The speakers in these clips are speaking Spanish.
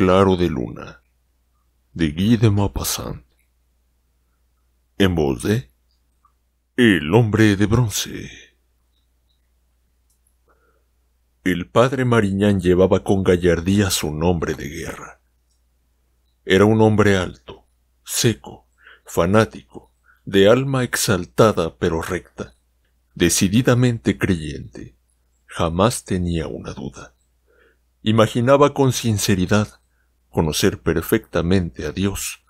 Claro de Luna, de Guy de Maupassant. En voz de El hombre de bronce. El padre Mariñán llevaba con gallardía su nombre de guerra. Era un hombre alto, seco, fanático, de alma exaltada pero recta, decididamente creyente. Jamás tenía una duda. Imaginaba con sinceridad conocer perfectamente a Dios,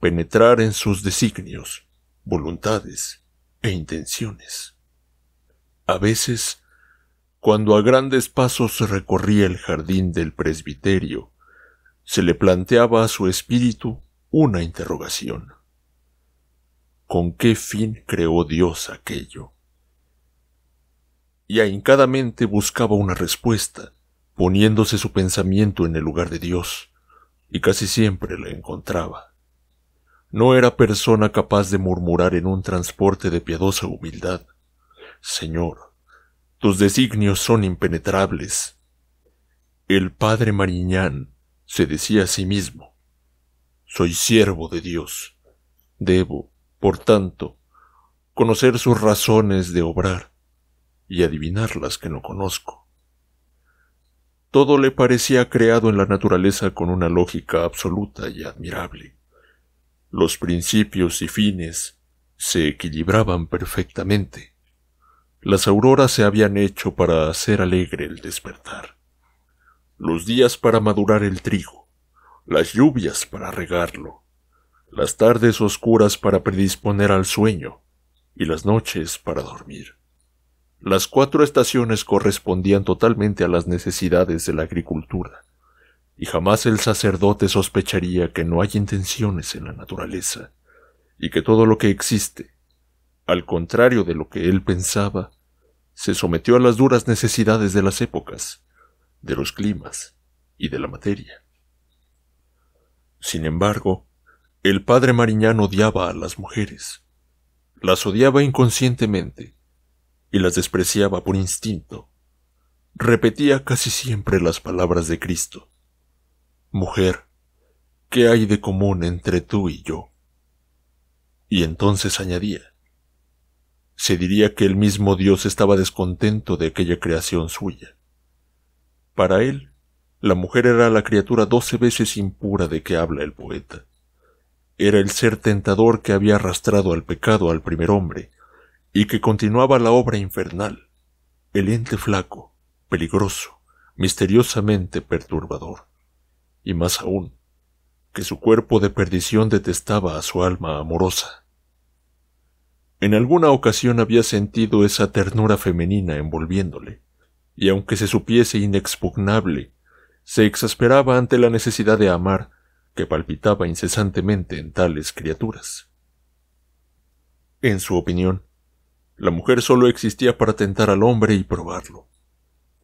penetrar en sus designios, voluntades e intenciones. A veces, cuando a grandes pasos recorría el jardín del presbiterio, se le planteaba a su espíritu una interrogación. ¿Con qué fin creó Dios aquello? Y ahincadamente buscaba una respuesta, poniéndose su pensamiento en el lugar de Dios, y casi siempre la encontraba. No era persona capaz de murmurar en un transporte de piadosa humildad. Señor, tus designios son impenetrables. El padre Mariñán se decía a sí mismo, soy siervo de Dios. Debo, por tanto, conocer sus razones de obrar y adivinar las que no conozco. Todo le parecía creado en la naturaleza con una lógica absoluta y admirable. Los principios y fines se equilibraban perfectamente. Las auroras se habían hecho para hacer alegre el despertar, los días para madurar el trigo, las lluvias para regarlo, las tardes oscuras para predisponer al sueño y las noches para dormir. Las cuatro estaciones correspondían totalmente a las necesidades de la agricultura, y jamás el sacerdote sospecharía que no hay intenciones en la naturaleza, y que todo lo que existe, al contrario de lo que él pensaba, se sometió a las duras necesidades de las épocas, de los climas y de la materia. Sin embargo, el padre Mariñán odiaba a las mujeres. Las odiaba inconscientemente, y las despreciaba por instinto. Repetía casi siempre las palabras de Cristo. Mujer, ¿qué hay de común entre tú y yo? Y entonces añadía, se diría que el mismo Dios estaba descontento de aquella creación suya. Para él, la mujer era la criatura doce veces impura de que habla el poeta. Era el ser tentador que había arrastrado al pecado al primer hombre, y que continuaba la obra infernal. El ente flaco, peligroso, misteriosamente perturbador. Y más aún, que su cuerpo de perdición detestaba a su alma amorosa. En alguna ocasión había sentido esa ternura femenina envolviéndole, y aunque se supiese inexpugnable, se exasperaba ante la necesidad de amar que palpitaba incesantemente en tales criaturas. En su opinión, la mujer solo existía para tentar al hombre y probarlo.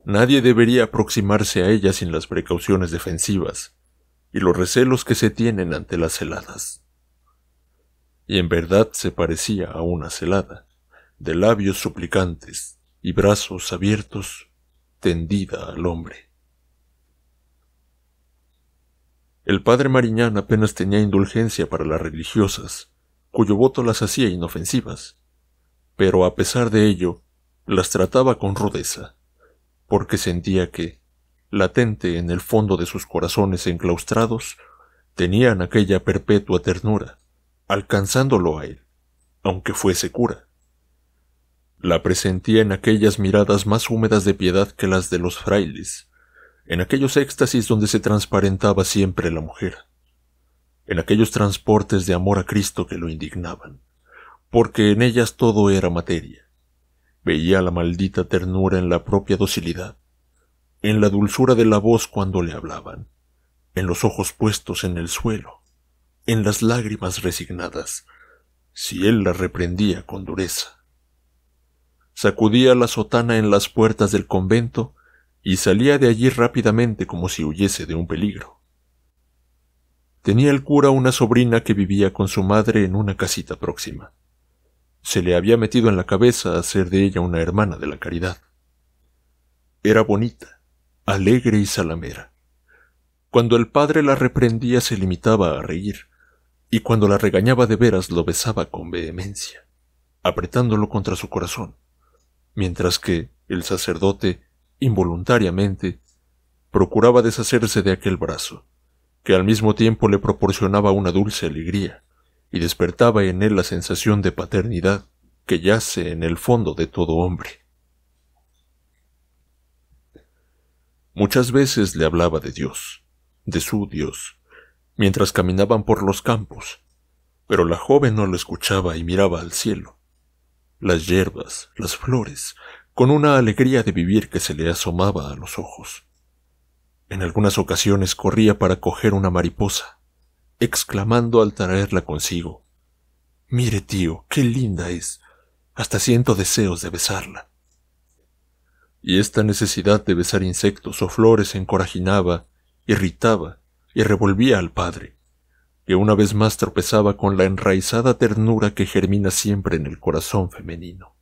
Nadie debería aproximarse a ella sin las precauciones defensivas y los recelos que se tienen ante las heladas. Y en verdad se parecía a una celada, de labios suplicantes y brazos abiertos, tendida al hombre. El padre Mariñán apenas tenía indulgencia para las religiosas, cuyo voto las hacía inofensivas, pero a pesar de ello, las trataba con rudeza, porque sentía que, latente en el fondo de sus corazones enclaustrados, tenían aquella perpetua ternura, alcanzándolo a él, aunque fuese cura. La presentía en aquellas miradas más húmedas de piedad que las de los frailes, en aquellos éxtasis donde se transparentaba siempre la mujer, en aquellos transportes de amor a Cristo que lo indignaban porque en ellas todo era materia. Veía la maldita ternura en la propia docilidad, en la dulzura de la voz cuando le hablaban, en los ojos puestos en el suelo, en las lágrimas resignadas, si él la reprendía con dureza. Sacudía la sotana en las puertas del convento y salía de allí rápidamente como si huyese de un peligro. Tenía el cura una sobrina que vivía con su madre en una casita próxima. Se le había metido en la cabeza hacer de ella una hermana de la caridad. Era bonita, alegre y salamera. Cuando el padre la reprendía se limitaba a reír, y cuando la regañaba de veras lo besaba con vehemencia, apretándolo contra su corazón, mientras que el sacerdote, involuntariamente, procuraba deshacerse de aquel brazo, que al mismo tiempo le proporcionaba una dulce alegría, y despertaba en él la sensación de paternidad que yace en el fondo de todo hombre. Muchas veces le hablaba de Dios, de su Dios, mientras caminaban por los campos, pero la joven no lo escuchaba y miraba al cielo, las hierbas, las flores, con una alegría de vivir que se le asomaba a los ojos. En algunas ocasiones corría para coger una mariposa, exclamando al traerla consigo. Mire, tío, qué linda es. Hasta siento deseos de besarla. Y esta necesidad de besar insectos o flores encorajinaba, irritaba y revolvía al padre, que una vez más tropezaba con la enraizada ternura que germina siempre en el corazón femenino.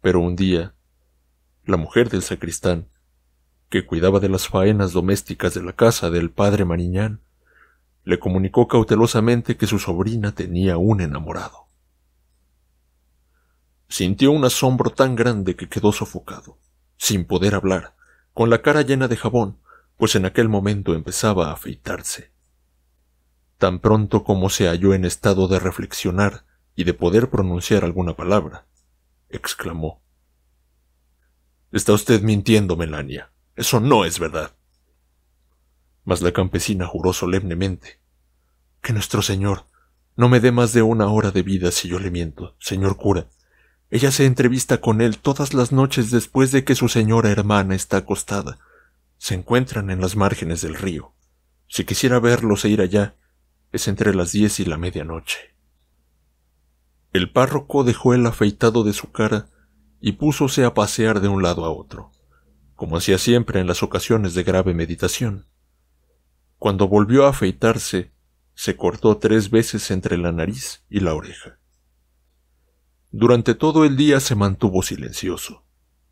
Pero un día, la mujer del sacristán, que cuidaba de las faenas domésticas de la casa del padre Mariñán, le comunicó cautelosamente que su sobrina tenía un enamorado. Sintió un asombro tan grande que quedó sofocado, sin poder hablar, con la cara llena de jabón, pues en aquel momento empezaba a afeitarse. Tan pronto como se halló en estado de reflexionar y de poder pronunciar alguna palabra, exclamó Está usted mintiendo, Melania. Eso no es verdad. Mas la campesina juró solemnemente que nuestro Señor no me dé más de una hora de vida si yo le miento, señor cura. Ella se entrevista con él todas las noches después de que su señora hermana está acostada. Se encuentran en las márgenes del río. Si quisiera verlos e ir allá, es entre las diez y la medianoche. El párroco dejó el afeitado de su cara y púsose a pasear de un lado a otro, como hacía siempre en las ocasiones de grave meditación. Cuando volvió a afeitarse, se cortó tres veces entre la nariz y la oreja. Durante todo el día se mantuvo silencioso,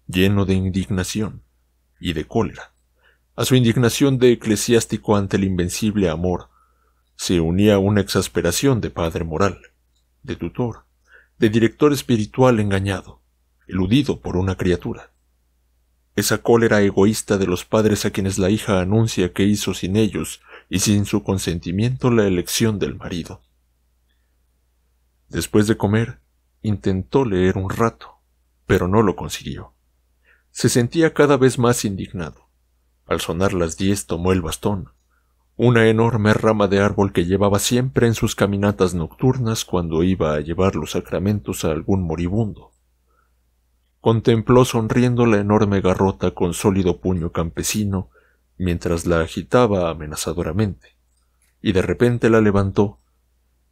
lleno de indignación y de cólera. A su indignación de eclesiástico ante el invencible amor se unía una exasperación de padre moral, de tutor, de director espiritual engañado, eludido por una criatura. Esa cólera egoísta de los padres a quienes la hija anuncia que hizo sin ellos y sin su consentimiento la elección del marido. Después de comer, intentó leer un rato, pero no lo consiguió. Se sentía cada vez más indignado. Al sonar las diez tomó el bastón, una enorme rama de árbol que llevaba siempre en sus caminatas nocturnas cuando iba a llevar los sacramentos a algún moribundo. Contempló sonriendo la enorme garrota con sólido puño campesino mientras la agitaba amenazadoramente, y de repente la levantó,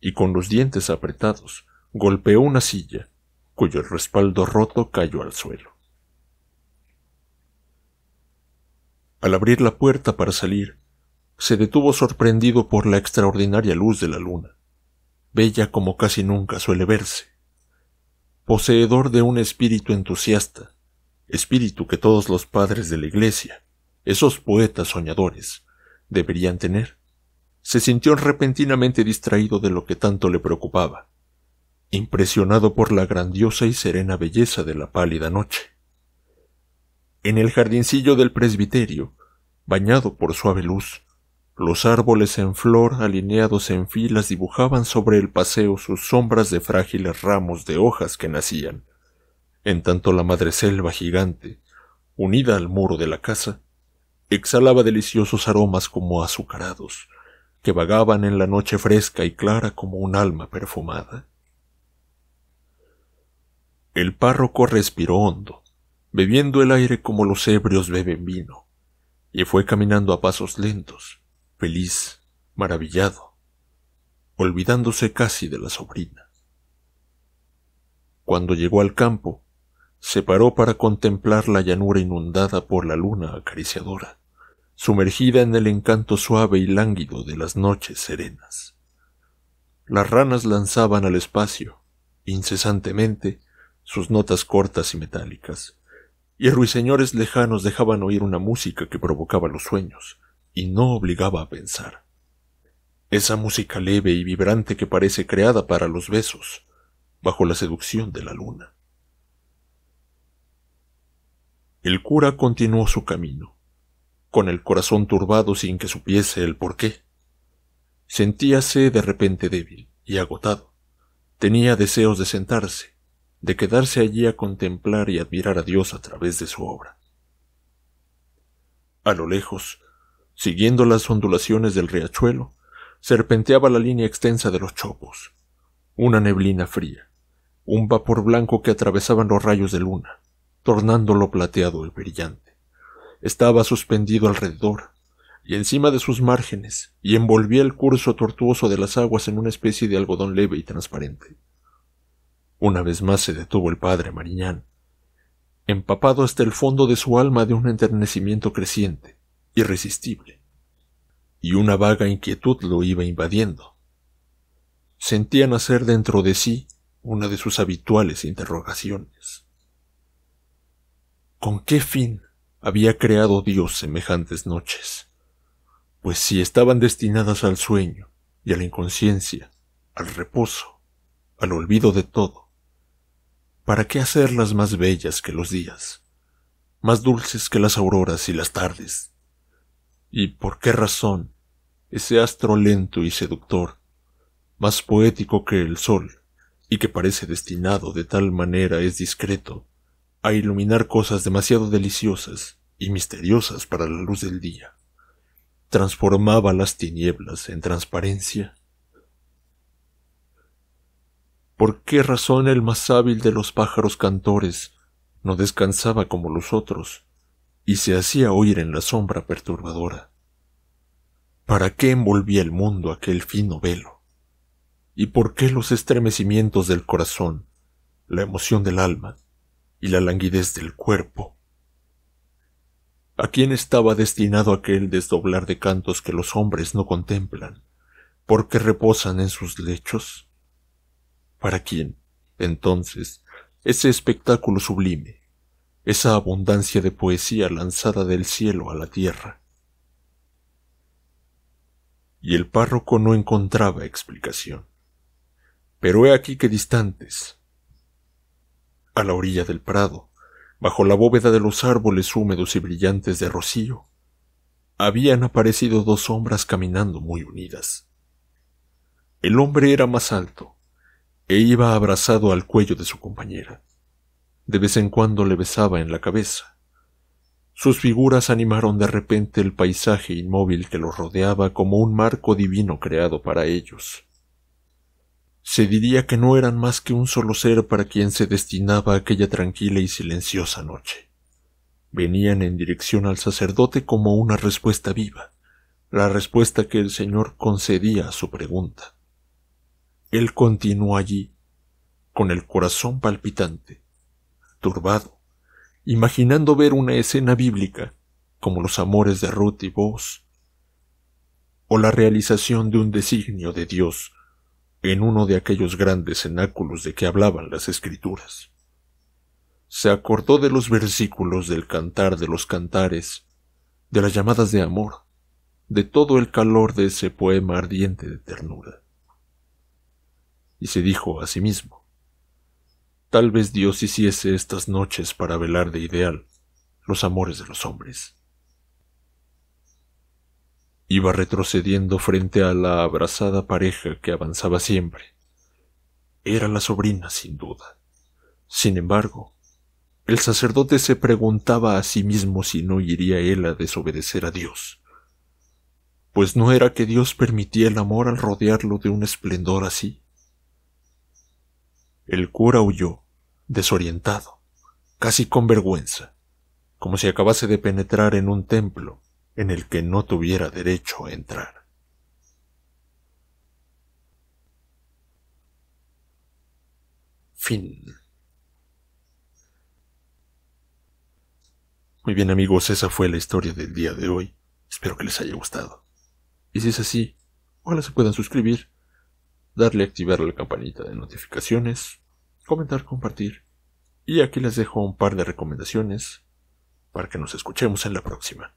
y con los dientes apretados golpeó una silla, cuyo respaldo roto cayó al suelo. Al abrir la puerta para salir, se detuvo sorprendido por la extraordinaria luz de la luna, bella como casi nunca suele verse. Poseedor de un espíritu entusiasta, espíritu que todos los padres de la iglesia esos poetas soñadores deberían tener. Se sintió repentinamente distraído de lo que tanto le preocupaba, impresionado por la grandiosa y serena belleza de la pálida noche. En el jardincillo del presbiterio, bañado por suave luz, los árboles en flor alineados en filas dibujaban sobre el paseo sus sombras de frágiles ramos de hojas que nacían. En tanto la madreselva gigante, unida al muro de la casa, exhalaba deliciosos aromas como azucarados, que vagaban en la noche fresca y clara como un alma perfumada. El párroco respiró hondo, bebiendo el aire como los ebrios beben vino, y fue caminando a pasos lentos, feliz, maravillado, olvidándose casi de la sobrina. Cuando llegó al campo, se paró para contemplar la llanura inundada por la luna acariciadora sumergida en el encanto suave y lánguido de las noches serenas. Las ranas lanzaban al espacio, incesantemente, sus notas cortas y metálicas, y ruiseñores lejanos dejaban oír una música que provocaba los sueños y no obligaba a pensar. Esa música leve y vibrante que parece creada para los besos, bajo la seducción de la luna. El cura continuó su camino, con el corazón turbado sin que supiese el por qué. Sentíase de repente débil y agotado. Tenía deseos de sentarse, de quedarse allí a contemplar y admirar a Dios a través de su obra. A lo lejos, siguiendo las ondulaciones del riachuelo, serpenteaba la línea extensa de los chopos, una neblina fría, un vapor blanco que atravesaban los rayos de luna, tornándolo plateado y brillante estaba suspendido alrededor, y encima de sus márgenes, y envolvía el curso tortuoso de las aguas en una especie de algodón leve y transparente. Una vez más se detuvo el padre Mariñán, empapado hasta el fondo de su alma de un enternecimiento creciente, irresistible, y una vaga inquietud lo iba invadiendo. Sentía nacer dentro de sí una de sus habituales interrogaciones. ¿Con qué fin? había creado Dios semejantes noches, pues si estaban destinadas al sueño y a la inconsciencia, al reposo, al olvido de todo, ¿para qué hacerlas más bellas que los días, más dulces que las auroras y las tardes? ¿Y por qué razón ese astro lento y seductor, más poético que el sol, y que parece destinado de tal manera es discreto, a iluminar cosas demasiado deliciosas y misteriosas para la luz del día. Transformaba las tinieblas en transparencia. ¿Por qué razón el más hábil de los pájaros cantores no descansaba como los otros y se hacía oír en la sombra perturbadora? ¿Para qué envolvía el mundo aquel fino velo? ¿Y por qué los estremecimientos del corazón, la emoción del alma, y la languidez del cuerpo. ¿A quién estaba destinado aquel desdoblar de cantos que los hombres no contemplan, porque reposan en sus lechos? ¿Para quién, entonces, ese espectáculo sublime, esa abundancia de poesía lanzada del cielo a la tierra? Y el párroco no encontraba explicación. Pero he aquí que distantes, a la orilla del prado, bajo la bóveda de los árboles húmedos y brillantes de rocío, habían aparecido dos sombras caminando muy unidas. El hombre era más alto, e iba abrazado al cuello de su compañera. De vez en cuando le besaba en la cabeza. Sus figuras animaron de repente el paisaje inmóvil que los rodeaba como un marco divino creado para ellos. Se diría que no eran más que un solo ser para quien se destinaba aquella tranquila y silenciosa noche. Venían en dirección al sacerdote como una respuesta viva, la respuesta que el Señor concedía a su pregunta. Él continuó allí, con el corazón palpitante, turbado, imaginando ver una escena bíblica, como los amores de Ruth y Boaz, o la realización de un designio de Dios en uno de aquellos grandes cenáculos de que hablaban las escrituras. Se acordó de los versículos del cantar de los cantares, de las llamadas de amor, de todo el calor de ese poema ardiente de ternura. Y se dijo a sí mismo, tal vez Dios hiciese estas noches para velar de ideal los amores de los hombres. Iba retrocediendo frente a la abrazada pareja que avanzaba siempre. Era la sobrina, sin duda. Sin embargo, el sacerdote se preguntaba a sí mismo si no iría él a desobedecer a Dios. Pues no era que Dios permitía el amor al rodearlo de un esplendor así. El cura huyó, desorientado, casi con vergüenza, como si acabase de penetrar en un templo en el que no tuviera derecho a entrar. Fin. Muy bien amigos, esa fue la historia del día de hoy. Espero que les haya gustado. Y si es así, ojalá se puedan suscribir, darle a activar la campanita de notificaciones, comentar, compartir. Y aquí les dejo un par de recomendaciones para que nos escuchemos en la próxima.